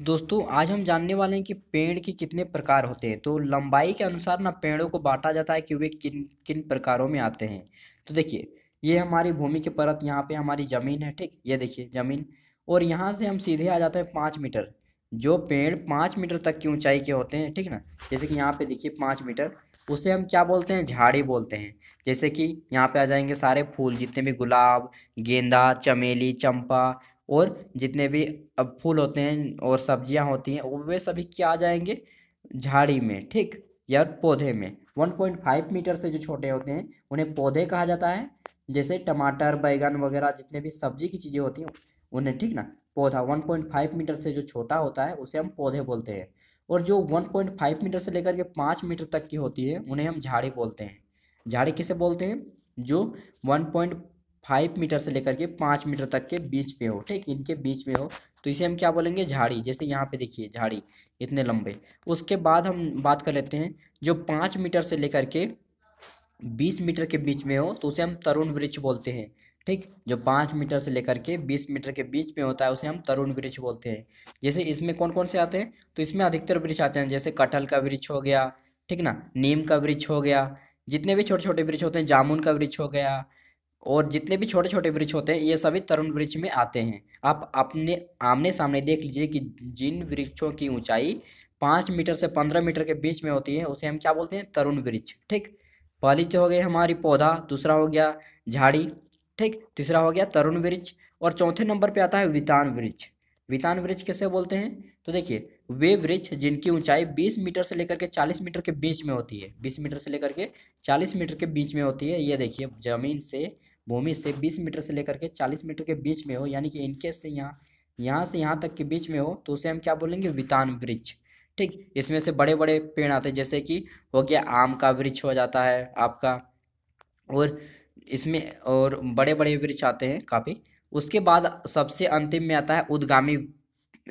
तो दोस्तों आज हम जानने वाले हैं कि पेड़ के कितने प्रकार होते हैं तो लंबाई के अनुसार ना पेड़ों को बांटा जाता है कि वे किन किन प्रकारों में आते हैं तो देखिए ये हमारी भूमि की परत यहाँ पे हमारी ज़मीन है ठीक ये देखिए ज़मीन और यहाँ से हम सीधे आ जाते हैं पाँच मीटर जो पेड़ पाँच मीटर तक की ऊंचाई के होते हैं ठीक ना जैसे कि यहाँ पे देखिए पाँच मीटर उसे हम क्या बोलते हैं झाड़ी बोलते हैं जैसे कि यहाँ पे आ जाएंगे सारे फूल जितने भी गुलाब गेंदा चमेली चंपा और जितने भी अब फूल होते हैं और सब्जियां होती हैं वे सभी क्या आ जाएंगे झाड़ी में ठीक या पौधे में 1.5 मीटर से जो छोटे होते हैं उन्हें पौधे कहा जाता है जैसे टमाटर बैगन वगैरह जितने भी सब्जी की चीज़ें होती हैं उन्हें ठीक ना पौधा 1.5 मीटर से जो छोटा होता है उसे हम पौधे बोलते हैं और जो 1.5 मीटर से लेकर के पाँच मीटर तक की होती है उन्हें हम झाड़ी बोलते हैं झाड़ी किसे बोलते हैं जो 1.5 फाइव मीटर से लेकर के पाँच मीटर तक के बीच में हो ठीक इनके बीच में हो तो इसे हम क्या बोलेंगे झाड़ी जैसे यहाँ पे देखिए झाड़ी इतने लंबे उसके बाद हम बात कर लेते हैं जो पाँच मीटर से लेकर के बीस मीटर के बीच में हो तो उसे हम तरुण वृक्ष बोलते हैं ठीक जो पाँच मीटर से लेकर के बीस मीटर के बीच में होता है उसे हम तरुण वृक्ष बोलते हैं जैसे इसमें कौन कौन से आते हैं तो इसमें अधिकतर वृक्ष आते हैं जैसे कटहल का वृक्ष हो गया ठीक ना नीम का वृक्ष हो गया जितने भी छोटे छोटे वृक्ष होते हैं जामुन का वृक्ष हो गया और जितने भी छोटे छोटे वृक्ष होते हैं ये सभी तरुण वृक्ष में आते हैं आप अपने आमने सामने देख लीजिए कि जिन वृक्षों की ऊंचाई पाँच मीटर से पंद्रह मीटर के बीच में होती है उसे हम क्या बोलते हैं तरुण वृक्ष ठीक पहली तो हो गई हमारी पौधा दूसरा हो गया झाड़ी ठीक तीसरा हो गया तरुण वृक्ष और चौथे नंबर पर आता है वितान वृक्ष वितान वृक्ष कैसे बोलते हैं तो देखिए वे वृक्ष जिनकी ऊंचाई 20 मीटर से लेकर के 40 मीटर के बीच में होती है 20 मीटर से लेकर के 40 मीटर के बीच में होती है ये देखिए जमीन से भूमि से 20 मीटर से लेकर के 40 मीटर के बीच में हो यानी कि इनके से यहाँ यहाँ से यहाँ तक के बीच में हो तो उसे हम क्या बोलेंगे वितान वृक्ष ठीक इसमें से बड़े बड़े पेड़ आते हैं जैसे कि हो गया आम का वृक्ष हो जाता है आपका और इसमें और बड़े बड़े वृक्ष आते हैं काफ़ी उसके बाद सबसे अंतिम में आता है उद्गामी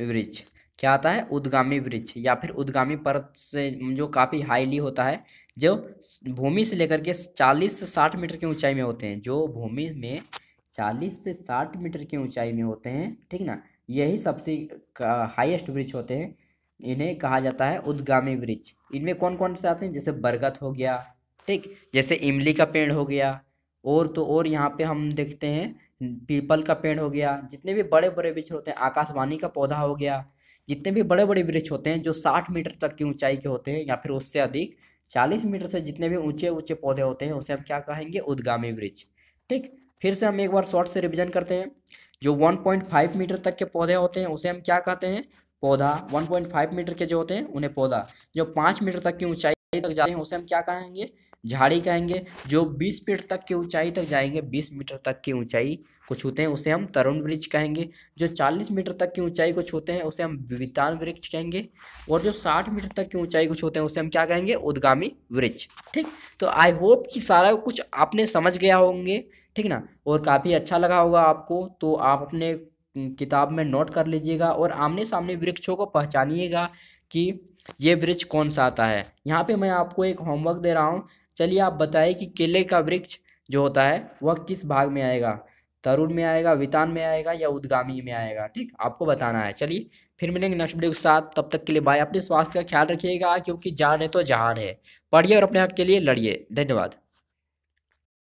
वृक्ष क्या आता है उद्गामी वृक्ष या फिर उद्गामी परत से जो काफ़ी हाईली होता है जो भूमि से लेकर के चालीस से साठ मीटर की ऊंचाई में होते हैं जो भूमि में चालीस से साठ मीटर की ऊंचाई में होते हैं ठीक ना यही सबसे हाईएस्ट वृक्ष होते हैं इन्हें कहा जाता है उद्गामी वृक्ष इनमें कौन कौन से आते हैं जैसे बरगद हो गया ठीक जैसे इमली का पेड़ हो गया और तो और यहाँ पर हम देखते हैं पीपल का पेड़ हो गया जितने भी बड़े बड़े वृक्ष होते हैं आकाशवाणी का पौधा हो गया जितने भी बड़े बड़े वृक्ष होते हैं जो साठ मीटर तक की ऊंचाई के होते हैं या फिर उससे अधिक चालीस मीटर से जितने भी ऊंचे ऊंचे पौधे होते हैं उसे हम क्या कहेंगे उद्गामी वृक्ष ठीक फिर से हम एक बार शॉर्ट से रिविजन करते हैं जो 1.5 मीटर तक के पौधे होते हैं उसे हम क्या कहते हैं पौधा फाइव मीटर के जो होते हैं उन्हें पौधा जो पाँच मीटर तक की ऊंचाई तक जाते हैं उसे हम क्या कहेंगे झाड़ी कहेंगे जो 20 फीट तक की ऊंचाई तक जाएंगे 20 मीटर तक की ऊंचाई को छूते हैं उसे हम तरुण वृक्ष कहेंगे जो 40 मीटर तक की ऊंचाई को छूते हैं उसे हम वितान वृक्ष कहेंगे और जो 60 मीटर तक की ऊंचाई को छूते हैं उसे हम क्या कहेंगे उद्गामी वृक्ष ठीक तो आई होप कि सारा कुछ आपने समझ गया होंगे ठीक ना और काफ़ी अच्छा लगा होगा आपको तो आप अपने किताब में नोट कर लीजिएगा और आमने सामने वृक्षों को पहचानिएगा कि ये वृक्ष कौन सा आता है यहाँ पे मैं आपको एक होमवर्क दे रहा हूँ चलिए आप बताइए कि केले का वृक्ष जो होता है वह किस भाग में आएगा तरुण में आएगा वितान में आएगा या उद्गामी में आएगा ठीक आपको बताना है चलिए फिर मिलेंगे नेक्स्ट वीडियो के साथ तब तक के लिए बाय अपने स्वास्थ्य का ख्याल रखिएगा क्योंकि जान है तो जहान है पढ़िए और अपने हक के लिए लड़िए धन्यवाद